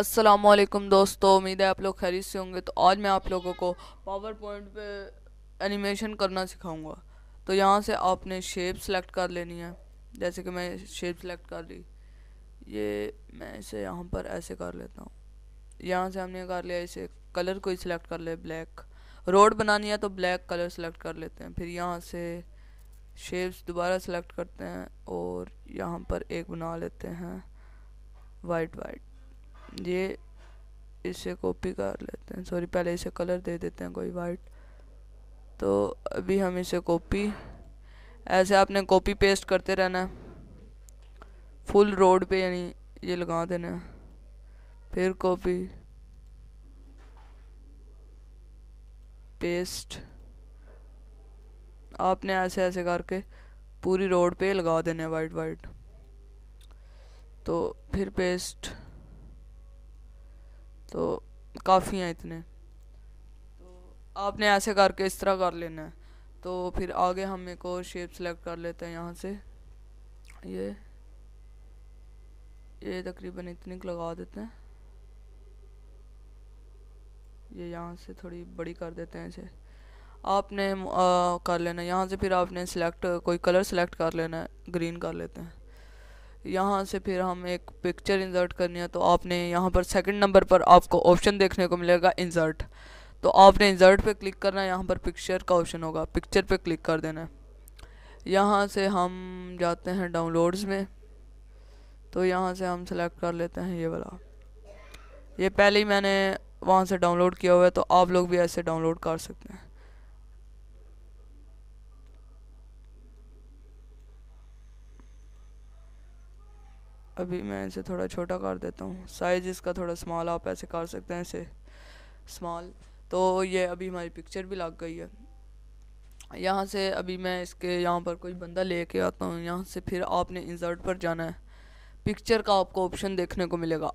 असलम दोस्तों उम्मीद है आप लोग खरीद से होंगे तो आज मैं आप लोगों को पावर पॉइंट पे एनिमेशन करना सिखाऊंगा तो यहाँ से आपने शेप सेलेक्ट कर लेनी है जैसे कि मैं शेप सेलेक्ट कर ली ये मैं इसे यहाँ पर ऐसे कर लेता हूँ यहाँ से हमने कर लिया इसे कलर को ही सिलेक्ट कर ले ब्लैक रोड बनानी है तो ब्लैक कलर सेलेक्ट कर लेते हैं फिर यहाँ से शेप्स दोबारा सेलेक्ट करते हैं और यहाँ पर एक बना लेते हैं वाइट वाइट ये इसे कॉपी कर लेते हैं सॉरी पहले इसे कलर दे देते हैं कोई वाइट तो अभी हम इसे कॉपी ऐसे आपने कॉपी पेस्ट करते रहना है फुल रोड पे यानी ये लगा देना है फिर कॉपी पेस्ट आपने ऐसे ऐसे करके पूरी रोड पे लगा देने वाइट वाइट तो फिर पेस्ट तो काफ़ी हैं इतने तो आपने ऐसे करके इस तरह कर लेना है तो फिर आगे हम एक और शेप सेलेक्ट कर लेते हैं यहाँ से ये ये तकरीबन इतनी लगा देते हैं ये यहाँ से थोड़ी बड़ी कर देते हैं इसे आपने आ, कर लेना यहाँ से फिर आपने सेलेक्ट कोई कलर सेलेक्ट कर लेना है ग्रीन कर लेते हैं यहाँ से फिर हम एक पिक्चर इंसर्ट करनी है तो आपने यहाँ पर सेकंड नंबर पर आपको ऑप्शन देखने को मिलेगा इंसर्ट तो आपने इंसर्ट पे क्लिक करना है यहाँ पर पिक्चर का ऑप्शन होगा पिक्चर पे क्लिक कर देना है यहाँ से हम जाते हैं डाउनलोड्स में तो यहाँ से हम सेलेक्ट कर लेते हैं ये वाला ये पहले ही मैंने वहाँ से डाउनलोड किया हुआ है तो आप लोग भी ऐसे डाउनलोड कर सकते हैं अभी मैं इसे थोड़ा छोटा कर देता हूँ साइज़ इसका थोड़ा स्मॉल आप ऐसे कर सकते हैं इसे स्मॉल तो ये अभी हमारी पिक्चर भी लग गई है यहाँ से अभी मैं इसके यहाँ पर कोई बंदा लेके आता हूँ यहाँ से फिर आपने इंसर्ट पर जाना है पिक्चर का आपको ऑप्शन देखने को मिलेगा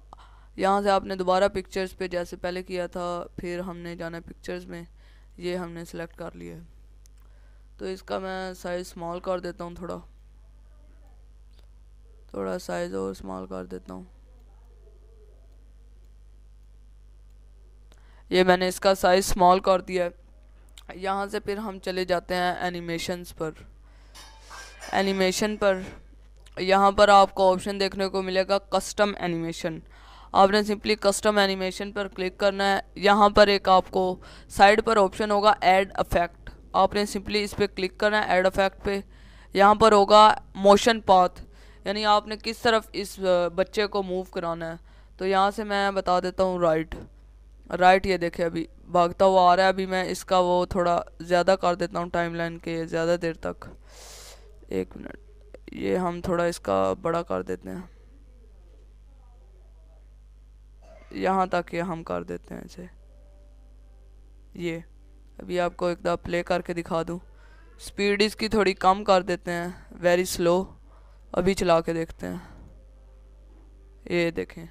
यहाँ से आपने दोबारा पिक्चर्स पे जैसे पहले किया था फिर हमने जाना पिक्चर्स में ये हमने सेलेक्ट कर लिया है तो इसका मैं साइज़ स्मॉल कर देता हूँ थोड़ा थोड़ा साइज़ और स्मॉल कर देता हूँ ये मैंने इसका साइज़ स्मॉल कर दिया है यहाँ से फिर हम चले जाते हैं एनिमेशंस पर एनिमेशन पर यहाँ पर आपको ऑप्शन देखने को मिलेगा कस्टम एनिमेशन आपने सिंपली कस्टम एनिमेशन पर क्लिक करना है यहाँ पर एक आपको साइड पर ऑप्शन होगा ऐड अफेक्ट आपने सिंपली इस पर क्लिक करना है ऐड अफेक्ट पे यहाँ पर होगा मोशन पाथ यानी आपने किस तरफ इस बच्चे को मूव कराना है तो यहाँ से मैं बता देता हूँ राइट राइट ये देखे अभी भागता हुआ आ रहा है अभी मैं इसका वो थोड़ा ज़्यादा कर देता हूँ टाइम के ज़्यादा देर तक एक मिनट ये हम थोड़ा इसका बड़ा कर देते हैं यहाँ तक ये हम कर देते हैं इसे ये अभी आपको एक प्ले करके दिखा दूँ स्पीड इसकी थोड़ी कम कर देते हैं वेरी स्लो अभी चला के देखते हैं ये देखें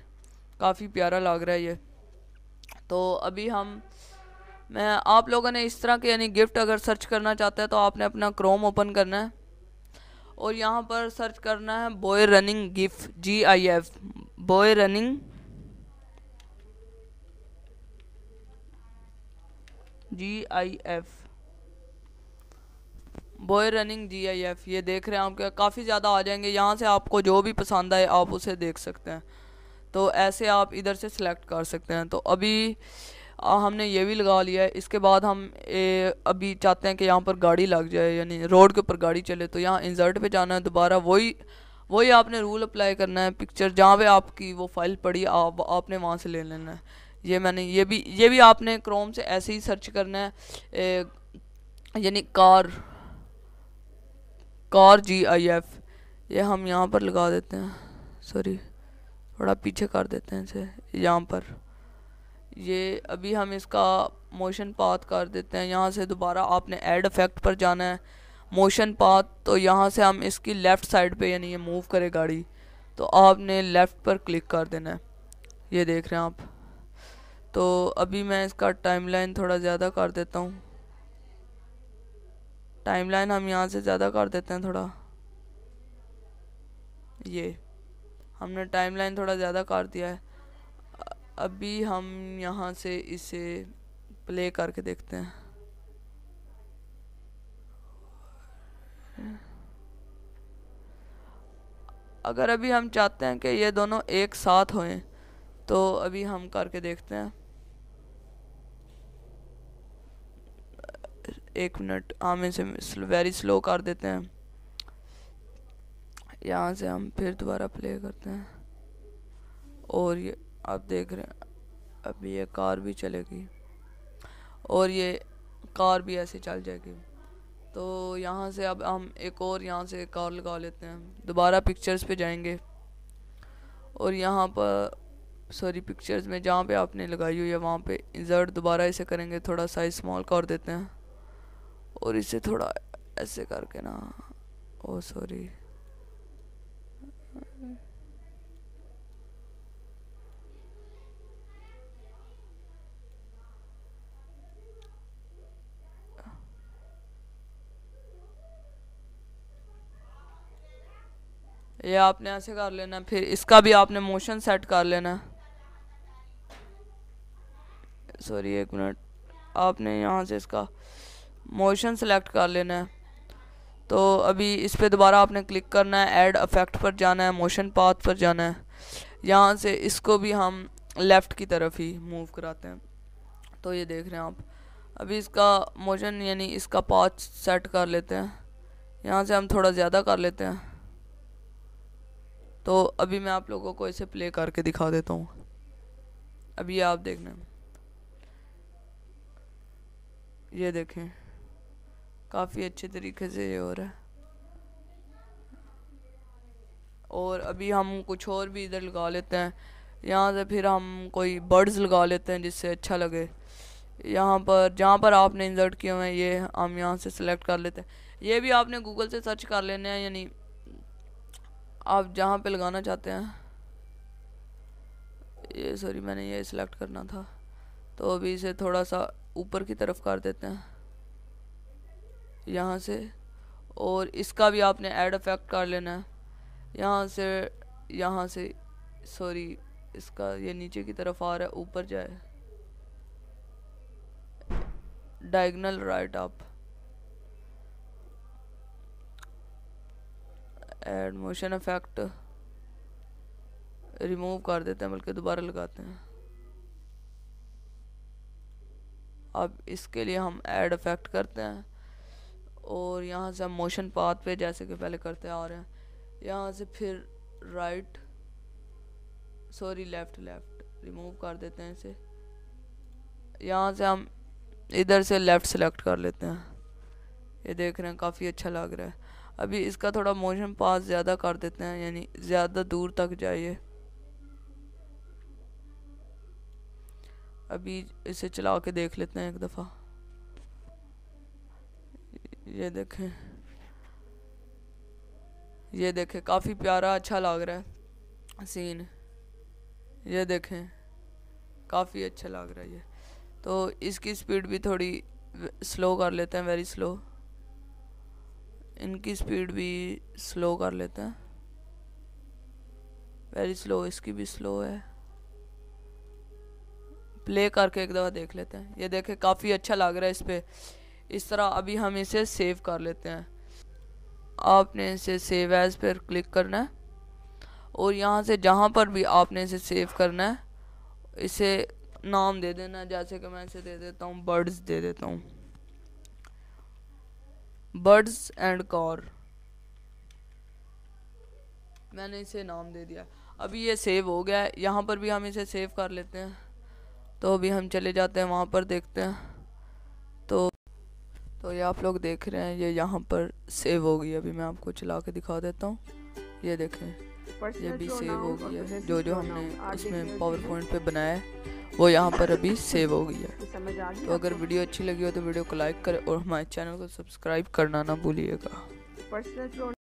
काफ़ी प्यारा लग रहा है ये तो अभी हम मैं आप लोगों ने इस तरह के यानी गिफ्ट अगर सर्च करना चाहते हैं तो आपने अपना क्रोम ओपन करना है और यहाँ पर सर्च करना है boy running gift G I F boy running G I F boy running G I F ये देख रहे हैं आपके काफ़ी ज़्यादा आ जाएंगे यहाँ से आपको जो भी पसंद आए आप उसे देख सकते हैं तो ऐसे आप इधर से सिलेक्ट कर सकते हैं तो अभी आ, हमने ये भी लगा लिया है इसके बाद हम ए, अभी चाहते हैं कि यहाँ पर गाड़ी लग जाए यानी रोड के ऊपर गाड़ी चले तो यहाँ इंजर्ट पे जाना है दोबारा वही वही आपने रूल अप्लाई करना है पिक्चर जहाँ पे आपकी वो फाइल पड़ी आप आपने वहाँ से ले लेना है ये मैंने ये भी ये भी आपने क्रोम से ऐसे ही सर्च करना है यानी car car G I F ये हम यहाँ पर लगा देते हैं सॉरी थोड़ा पीछे कर देते हैं इसे यहाँ पर ये अभी हम इसका मोशन पाथ कर देते हैं यहाँ से दोबारा आपने एड इफेक्ट पर जाना है मोशन पाथ तो यहाँ से हम इसकी लेफ़्ट साइड पे यानी ये मूव करे गाड़ी तो आपने लेफ़्ट पर क्लिक कर देना है ये देख रहे हैं आप तो अभी मैं इसका टाइमलाइन थोड़ा ज़्यादा कर देता हूँ टाइमलाइन हम यहाँ से ज़्यादा कर देते हैं थोड़ा ये हमने टाइमलाइन थोड़ा ज़्यादा कर दिया है अभी हम यहाँ से इसे प्ले करके देखते हैं अगर अभी हम चाहते हैं कि ये दोनों एक साथ होएं तो अभी हम करके देखते हैं एक मिनट हम हाँ, इसे वेरी स्लो कर देते हैं यहाँ से हम फिर दोबारा प्ले करते हैं और ये आप देख रहे हैं अभी ये कार भी चलेगी और ये कार भी ऐसे चल जाएगी तो यहाँ से अब हम एक और यहाँ से कार लगा लेते हैं दोबारा पिक्चर्स पे जाएंगे और यहाँ पर सॉरी पिक्चर्स में जहाँ पे आपने लगाई हुई है वहाँ पे इंसर्ट दोबारा इसे करेंगे थोड़ा साइज स्मॉल कर देते हैं और इसे थोड़ा ऐसे करके ना ओ सॉरी ये आपने ऐसे कर लेना फिर इसका भी आपने मोशन सेट कर लेना सॉरी एक मिनट आपने यहाँ से इसका मोशन सेलेक्ट कर लेना है तो अभी इस पर दोबारा आपने क्लिक करना है ऐड अफेक्ट पर जाना है मोशन पाथ पर जाना है यहाँ से इसको भी हम लेफ़्ट की तरफ ही मूव कराते हैं तो ये देख रहे हैं आप अभी इसका मोशन यानी इसका पाथ सेट कर लेते हैं यहाँ से हम थोड़ा ज़्यादा कर लेते हैं तो अभी मैं आप लोगों को इसे प्ले करके दिखा देता हूँ अभी आप देख रहे ये देखें काफ़ी अच्छे तरीके से ये हो रहा है और अभी हम कुछ और भी इधर लगा लेते हैं यहाँ से फिर हम कोई बर्ड्स लगा लेते हैं जिससे अच्छा लगे यहाँ पर जहाँ पर आपने इंसर्ट किए हुए हैं ये हम यहाँ से सिलेक्ट कर लेते हैं ये भी आपने गूगल से सर्च कर लेने हैं यानी आप जहाँ पे लगाना चाहते हैं ये सॉरी मैंने ये सिलेक्ट करना था तो अभी इसे थोड़ा सा ऊपर की तरफ कर देते हैं यहाँ से और इसका भी आपने ऐड अफेक्ट कर लेना है यहाँ से यहाँ से सॉरी इसका ये नीचे की तरफ आ रहा है ऊपर जाए डायगनल राइट आप एड मोशन अफेक्ट रिमूव कर देते हैं बल्कि दोबारा लगाते हैं अब इसके लिए हम ऐड अफेक्ट करते हैं और यहाँ से हम मोशन पाथ पे जैसे कि पहले करते आ रहे हैं यहाँ से फिर right sorry left left remove कर देते हैं इसे यहाँ से हम इधर से लेफ़्ट सेलेक्ट कर लेते हैं ये देख रहे हैं काफ़ी अच्छा लग रहा है अभी इसका थोड़ा मोशन पास ज़्यादा कर देते हैं यानी ज़्यादा दूर तक जाइए अभी इसे चला के देख लेते हैं एक दफ़ा ये देखें ये देखें काफ़ी प्यारा अच्छा लग रहा है सीन ये देखें काफ़ी अच्छा लग रहा है ये तो इसकी स्पीड भी थोड़ी स्लो कर लेते हैं वेरी स्लो इनकी स्पीड भी स्लो कर लेते हैं वेरी स्लो इसकी भी स्लो है प्ले करके एक दफ़ा देख लेते हैं ये देखें काफ़ी अच्छा लग रहा है इस पर इस तरह अभी हम इसे सेव कर लेते हैं आपने इसे सेव एज़ पर क्लिक करना है और यहाँ से जहाँ पर भी आपने इसे सेव करना है इसे नाम दे देना जैसे कि मैं इसे दे देता हूँ बर्ड्स दे देता हूँ बर्ड्स एंड कार मैंने इसे नाम दे दिया अभी ये सेव हो गया है यहाँ पर भी हम इसे सेव कर लेते हैं तो अभी हम चले जाते हैं वहाँ पर देखते हैं तो ये आप लोग देख रहे हैं ये यहाँ पर सेव हो गई अभी मैं आपको चला के दिखा देता हूँ ये देखें ये भी सेव हो गई है जो जो हमने इसमें पावर पॉइंट पर बनाया है वो यहाँ पर अभी सेव हो गई है तो अगर वीडियो अच्छी लगी हो तो वीडियो को लाइक करें और हमारे चैनल को सब्सक्राइब करना ना भूलिएगा